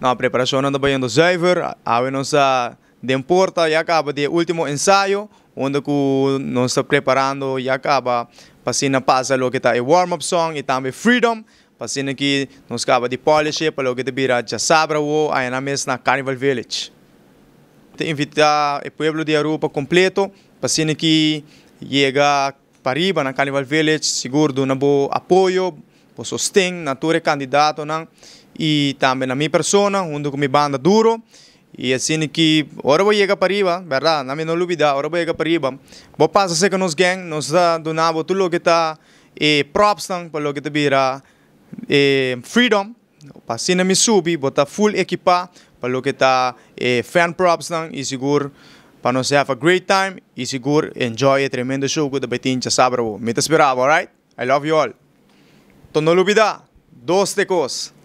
Na preparação anda bem do Xavier, a nossa de importa e acaba de último ensaio, onde que nós está preparando e acaba passando passa lo que está é warm up song e também freedom. Passando que nos acaba de polish para lo que te vira já sabra o aí na mesa na Carnival Village. Te invita o povo de Europa completo, passando que chega para Riba na Carnival Village, seguro do na boa apoio, po sostém na tua candidato não e também na minha persona junto com minha banda duro e assim que ora vou chegar para riba verdade na minha não luvida ora vou chegar para riba vou passar se que nos gang nos dá do nabo tudo que tá e eh, props não para o que tá vira e eh, freedom passei na minha subi botar full equipa para o que tá e eh, fan props não e seguro para nós have a great time e seguro enjoy a tremendo show que da Betinha Sabra. Me te esperava, alright? I love you all. तो न लुबिदा दोस्त कोस